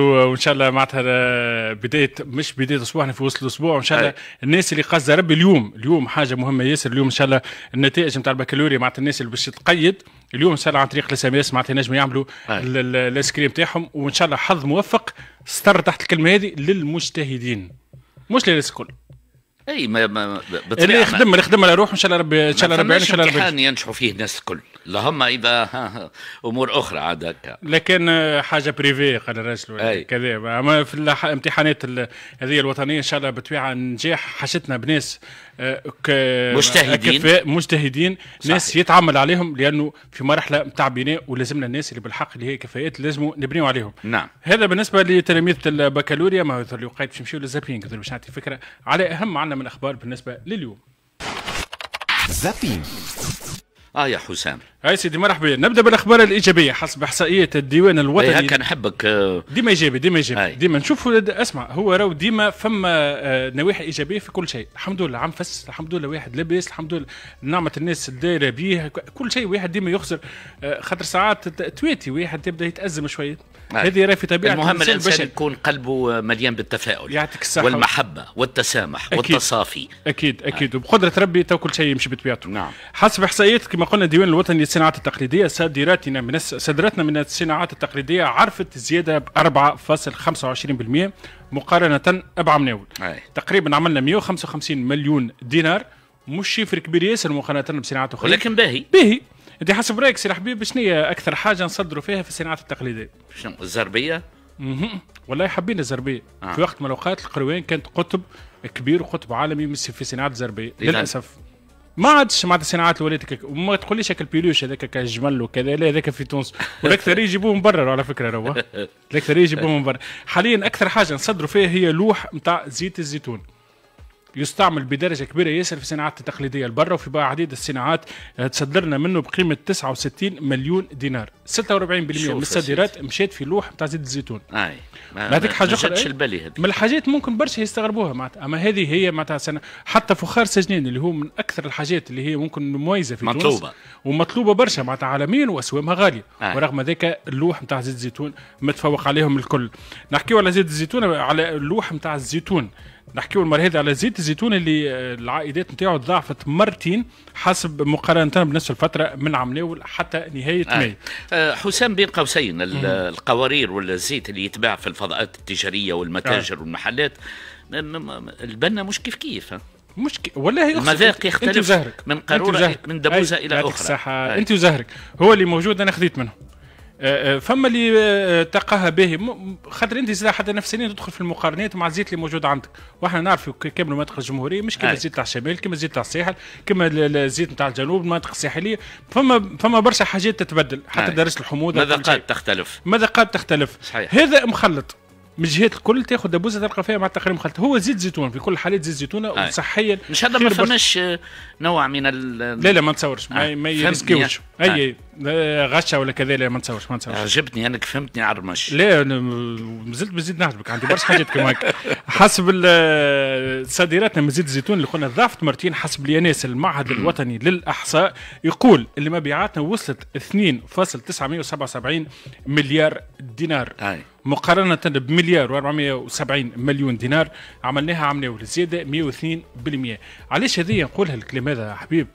وان شاء الله معناتها آه، بدايه مش بدايه اسبوعنا في وسط الاسبوع وان شاء الله الناس اللي قصدها ربي اليوم اليوم حاجه مهمه ياسر اليوم ان شاء الله النتائج نتاع البكالوريا معناتها الناس اللي باش تقيد اليوم ان شاء الله عن طريق الاس ام اس معناتها ينجموا يعملوا الايس كريم نتاعهم وان شاء الله حظ موفق ستر تحت الكلمه هذه للمجتهدين مش للناس الكل اي ما, ما اللي يخدم اللي يخدم على روحه ان شاء الله ربي ان شاء الله ربي يعني، ان شاء الله ربي امتحان ينجحوا فيه الناس الكل اللهم اذا امور اخرى عاد هكا لكن آه، حاجه بريفي قال الراجل كذا اما في الامتحانات هذه الوطنيه ان شاء الله بتبيع نجاح حشتنا بناس آه، مجتهدين آه، مجتهدين صحيح. ناس يتعمل عليهم لانه في مرحله نتاع بناء ولازمنا الناس اللي بالحق اللي هي كفاءات لازم نبنيو عليهم نعم هذا بالنسبه لتلاميذ البكالوريا ما هو الوقت باش نمشيو للزابينغ باش نعطي فكره على اهم عندنا من الاخبار بالنسبه لليوم زابينغ اه يا حسام اي سيدي مرحبا نبدا بالاخبار الايجابيه حسب احصائيات الديوان الوطني إيه، هكا نحبك آه. ديما ايجابي ديما ايجابي ديما نشوف اسمع هو راهو ديما فما آه، نواحي ايجابيه في كل شيء الحمد لله عم فس الحمد لله واحد لاباس الحمد لله نعمه الناس الدايره بيه كل شيء واحد ديما يخسر آه، خاطر ساعات تواتي واحد تبدا يتازم شويه هذه راهي في طبيعه المهم الانسان يكون قلبه مليان بالتفاؤل يعطيك الصحه والمحبه والتسامح أكيد والتصافي اكيد اكيد آه. وبقدره ربي تو كل شيء يمشي بطبيعته نعم حسب احصائيات كما قلنا الديوان الوطني للصناعات التقليديه صادراتنا من صادراتنا من الصناعات التقليديه عرفت زياده ب 4.25% مقارنه بعمناول تقريبا عملنا 155 مليون دينار مش شيفر كبير ياسر مقارنه بصناعات اخرى ولكن باهي باهي انت حسب رايك سي الحبيب شنو هي اكثر حاجه نصدروا فيها في الصناعات التقليديه؟ شنو الزربيه؟ اها والله حابين الزربيه آه. في وقت من الاوقات القروان كانت قطب كبير وقطب عالمي في صناعه الزربيه للاسف ما عادش معناتها صناعات الولاد وما تقوليش هكا البيلوش هذاك كجمل وكذا لا هذاك في تونس والاكثر يجيبوه من برا على فكره روا الاكثر يجيبوه من برا حاليا اكثر حاجه نصدروا فيها هي لوح نتاع زيت الزيتون يستعمل بدرجه كبيره ياسر في الصناعات التقليديه البرة وفي بقى عديد الصناعات آه، تصدرنا منه بقيمه 69 مليون دينار 46% من الصادرات مشات في لوح نتاع زيت الزيتون اي هذيك حاجه اخرى من الحاجات ممكن برشا يستغربوها معناتها اما هذه هي معناتها حتى فخار سجنين اللي هو من اكثر الحاجات اللي هي ممكن مميزه في مطلوبة. تونس ومطلوبه برشا معناتها عالميا واسوامها غاليه آه. ورغم ذلك اللوح نتاع زيت الزيتون متفوق عليهم الكل نحكيو على زيت الزيتون على اللوح نتاع الزيتون نحكيو المره هذه على زيت الزيتون اللي آه، العائدات نتاعو تضاعفت مرتين حسب مقارنه بنفس الفتره من عام ناول حتى نهايه آه. ماي. آه حسام بين قوسين القوارير والزيت اللي يتباع في الفضاءات التجاريه والمتاجر آه. والمحلات البنا مش كيف كيف مش ولا والله المذاق يختلف انت من قاروره انت من دبوزه الى اخرى آه. انت وزهرك هو اللي موجود انا خذيت منه آه، آه، فما اللي آه، تلقاها به خاطر انت زاد حتى نفسيا تدخل في المقارنات مع الزيت اللي موجود عندك واحنا نعرف كامل المناطق الجمهوريه مش كما الزيت تاع الشمال كما الزيت تاع الساحل كما الزيت تاع الجنوب المناطق الساحليه فما فما برشا حاجات تتبدل حتى درجه الحموضه مذاقات تختلف مذاقات تختلف صحيح. هذا مخلط من الجهات الكل تاخذ دبوزه تلقى فيها مع التقرير مخلط هو زيت زيتون في كل الحالات زيت زيتونه آه. وصحيا مش هذا ما فماش آه، نوع من ال لا لا ما نتصورش آه. ما يسكيوش اي, أي. غشه ولا كذا لا ما نتصورش ما نتصورش عجبتني انك فهمتني عرمش لا مازلت بزيد نعجبك عندي برشا حاجات كما هكا حسب صادراتنا من زيت الزيتون اللي قلنا ضعفت مرتين حسب الياناس المعهد الوطني للاحصاء يقول اللي مبيعاتنا وصلت 2.977 مليار دينار أي. مقارنة بمليار و470 مليون دينار عملناها عملنا والزيادة 102% علاش هذه نقولها الكلام هذا حبيب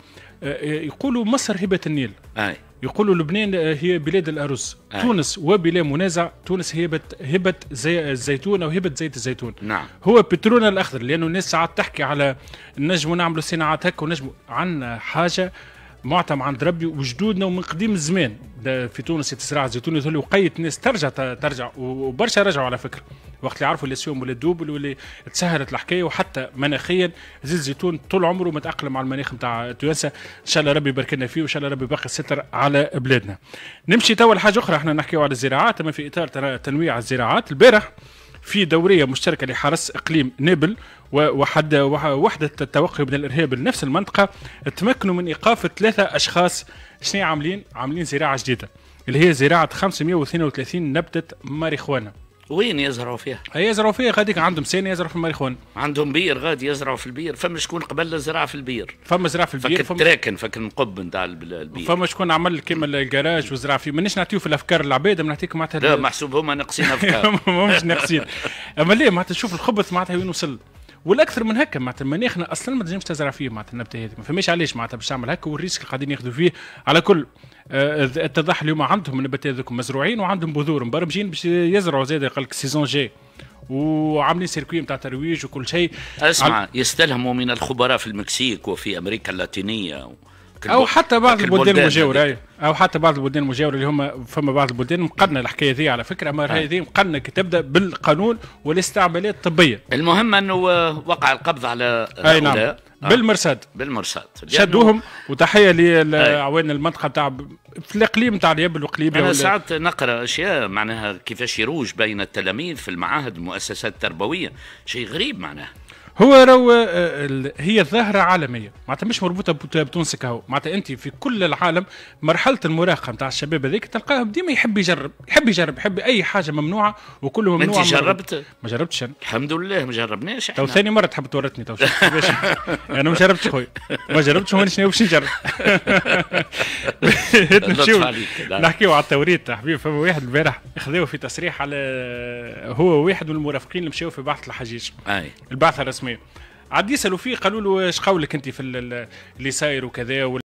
آه، آه، يقولوا مصر هبة النيل أي. يقولوا لبنان آه، هي بلاد الأرز أي. تونس وبلا منازع تونس هي هبة زي الزيتون أو هبة زيت الزيتون نعم. هو بترولنا الأخضر لأنه الناس ساعات تحكي على نجم نعملوا صناعات هكا ونجم عندنا حاجة معتم عند ربي وجدودنا ومن قديم الزمان في تونس يتزرع الزيتون يظهر وقيت الناس ترجع ترجع وبرشا رجعوا على فكره وقت اللي عرفوا اللي سيوم ولا الدوبل واللي تسهلت الحكايه وحتى مناخيا زيت الزيتون طول عمره متاقلم على المناخ نتاع توانسه ان شاء الله ربي يبارك لنا فيه وان شاء الله ربي يبقى الستر على بلادنا نمشي توا لحاجه اخرى احنا نحكيو على الزراعات اما في اطار تنويع الزراعات البارح في دوريه مشتركه لحرس اقليم نابل وحد وحده التوقي من الارهاب لنفس المنطقه تمكنوا من ايقاف ثلاثه اشخاص شنو عاملين؟ عاملين زراعه جديده اللي هي زراعه 532 نبته ماريخوانا وين يزرعوا فيها؟ يزرعوا فيها غاديك عندهم سين يزرعوا في الماريخون عندهم بير غادي يزرعوا في البير فما شكون قبل زرع في البير فما زراعه في البير فك التراكن فك النقب نتاع البير فما شكون عمل كيما الكراج وزرع فيه مانيش نعطيو في الافكار العباد نعطيك معناتها لا محسوب هما ناقصين افكار مش ناقصين اما ليه معناتها شوف الخبث معناتها وين وصل والاكثر من هكا معناتها مناخنا اصلا ما تنجمش تزرع فيه معناتها النبته هذه ما فماش علاش معناتها باش تعمل هكا والريسك اللي قاعدين ياخذوا فيه على كل آه، آه، اتضح اليوم عندهم النباتات هذوك مزروعين وعندهم بذور مبرمجين باش يزرعوا زاد قال لك سيزون جاي وعاملين سيركوي نتاع ترويج وكل شيء اسمع عم... يستلهموا من الخبراء في المكسيك وفي امريكا اللاتينيه و... او حتى بعض البلدان المجاوره او حتى بعض البلدان المجاوره اللي هما فما بعض البلدان مقنه الحكايه ذي على فكره اما هذه مقنه تبدا بالقانون والاستعمالات الطبيه المهم انه آه، وقع القبض على اي نعم آه. بالمرصاد بالمرصاد شدوهم وتحيه لعوان المنطقه تاع في الاقليم تاع اليابل وقليبيه انا ساعات نقرا اشياء معناها كيفاش يروج بين التلاميذ في المعاهد المؤسسات التربويه شيء غريب معناها هو رو آه، هي ظاهرة عالمية معناتها مش مربوطة بتونس كهو معناتها أنت في كل العالم مرحلة المراهقة نتاع الشباب هذيك تلقاهم ديما يحب يجرب يحب يجرب يحب أي حاجة ممنوعة وكل ممنوع أنت جربت؟ ما جربتش أنا الحمد لله ما جربناش تو ثاني مرة تحب تورطني تو أنا ما جربتش خويا ما جربتش ومانيش ناوي باش نجرب نحكيو على التوريد حبيبي فما واحد البارح خذوه في تصريح على هو واحد من المرافقين اللي مشاو في بعثة الحجيج البعثة الرسمية عاد يسالوا فيه قالوا له اش قولك انت في اللي صاير وكذا